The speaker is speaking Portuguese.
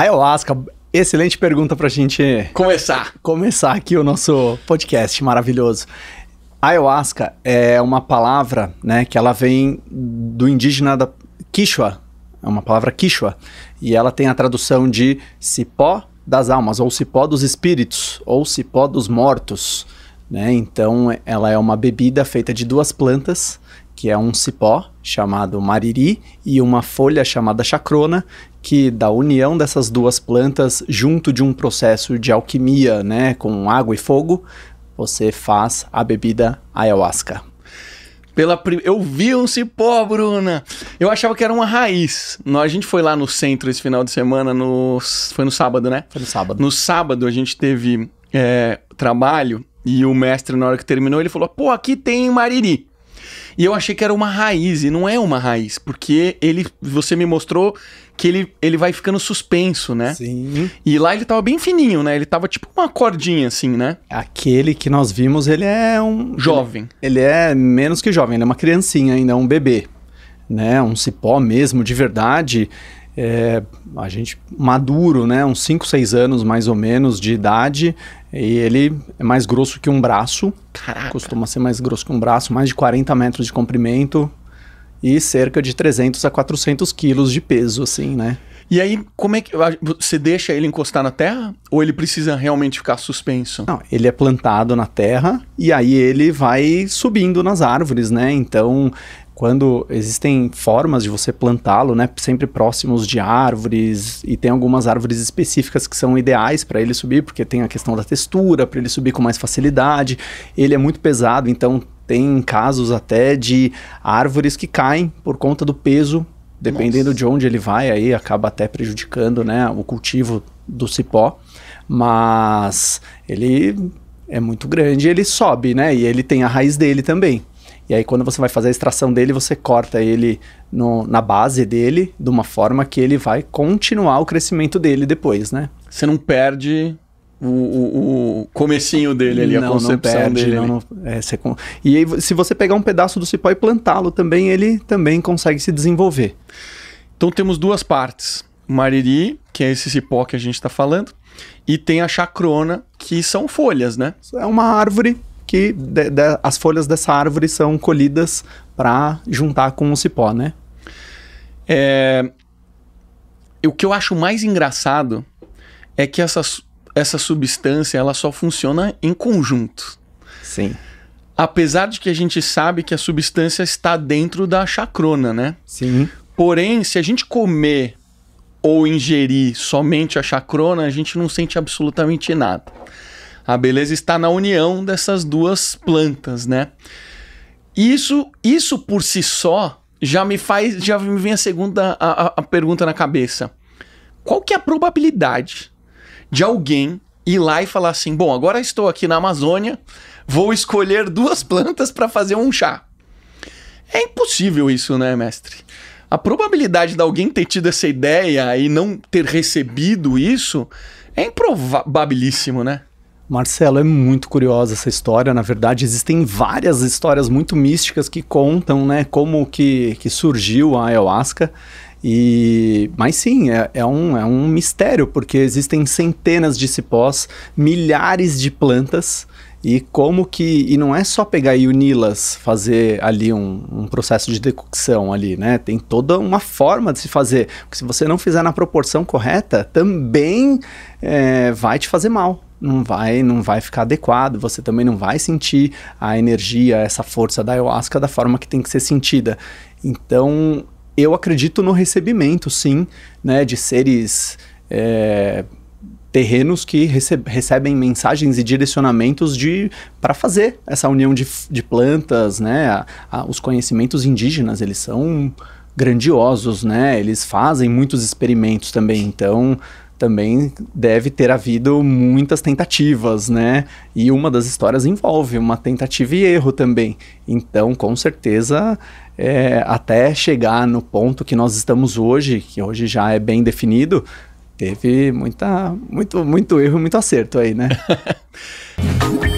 Ayahuasca, excelente pergunta para a gente começar. Começar aqui o nosso podcast maravilhoso. Ayahuasca é uma palavra, né, que ela vem do indígena da Quichua, é uma palavra Quichua, e ela tem a tradução de cipó das almas, ou cipó dos espíritos, ou cipó dos mortos, né? Então, ela é uma bebida feita de duas plantas que é um cipó chamado mariri e uma folha chamada chacrona, que da união dessas duas plantas junto de um processo de alquimia, né, com água e fogo, você faz a bebida ayahuasca. Pela prim... Eu vi um cipó, Bruna! Eu achava que era uma raiz. Nós, a gente foi lá no centro esse final de semana, no... foi no sábado, né? Foi no sábado. No sábado a gente teve é, trabalho e o mestre, na hora que terminou, ele falou: pô, aqui tem mariri. E eu achei que era uma raiz, e não é uma raiz, porque ele. Você me mostrou que ele, ele vai ficando suspenso, né? Sim. E lá ele tava bem fininho, né? Ele tava tipo uma cordinha, assim, né? Aquele que nós vimos, ele é um. Jovem. Ele, ele é menos que jovem, ele é uma criancinha ainda, é um bebê. Né? Um cipó mesmo, de verdade. É, a gente maduro, né? Uns 5, 6 anos mais ou menos de idade, e ele é mais grosso que um braço. Caraca. Costuma ser mais grosso que um braço, mais de 40 metros de comprimento e cerca de 300 a 400 quilos de peso, assim, né? E aí, como é que. Você deixa ele encostar na terra? Ou ele precisa realmente ficar suspenso? Não, ele é plantado na terra e aí ele vai subindo nas árvores, né? Então, quando existem formas de você plantá-lo, né, sempre próximos de árvores e tem algumas árvores específicas que são ideais para ele subir, porque tem a questão da textura, para ele subir com mais facilidade. Ele é muito pesado, então tem casos até de árvores que caem por conta do peso, dependendo Nossa. de onde ele vai, aí acaba até prejudicando, né, o cultivo do cipó. Mas ele é muito grande, ele sobe, né? E ele tem a raiz dele também. E aí, quando você vai fazer a extração dele, você corta ele no, na base dele, de uma forma que ele vai continuar o crescimento dele depois, né? Você não perde o, o, o comecinho dele ali, não, a concepção não perde, dele. Não, não, é, você, e aí, se você pegar um pedaço do cipó e plantá-lo também, ele também consegue se desenvolver. Então temos duas partes. Mariri, que é esse cipó que a gente está falando, e tem a chacrona, que são folhas, né? É uma árvore que de, de, as folhas dessa árvore são colhidas para juntar com o cipó, né? É, o que eu acho mais engraçado é que essa, essa substância ela só funciona em conjunto. Sim. Apesar de que a gente sabe que a substância está dentro da chacrona, né? Sim. Porém, se a gente comer ou ingerir somente a chacrona, a gente não sente absolutamente nada. A beleza está na união dessas duas plantas, né? Isso, isso por si só já me faz, já me vem a segunda a, a, a pergunta na cabeça. Qual que é a probabilidade de alguém ir lá e falar assim: "Bom, agora estou aqui na Amazônia, vou escolher duas plantas para fazer um chá"? É impossível isso, né, mestre? a probabilidade de alguém ter tido essa ideia e não ter recebido isso é improbabilíssimo, né? Marcelo, é muito curiosa essa história. Na verdade, existem várias histórias muito místicas que contam, né, como que, que surgiu a ayahuasca. E, mas sim, é, é, um, é um mistério, porque existem centenas de cipós, milhares de plantas, e como que. E não é só pegar e uni-las, fazer ali um, um, processo de decocção ali, né? Tem toda uma forma de se fazer. Porque se você não fizer na proporção correta, também é, vai te fazer mal não vai, não vai ficar adequado, você também não vai sentir a energia, essa força da ayahuasca da forma que tem que ser sentida. Então, eu acredito no recebimento, sim, né, de seres é, terrenos que recebem mensagens e direcionamentos de para fazer essa união de, de plantas, né, a, a, os conhecimentos indígenas, eles são grandiosos, né, eles fazem muitos experimentos também, então também deve ter havido muitas tentativas, né? E uma das histórias envolve uma tentativa e erro também. Então, com certeza, é, até chegar no ponto que nós estamos hoje, que hoje já é bem definido, teve muita, muito, muito erro e muito acerto aí, né?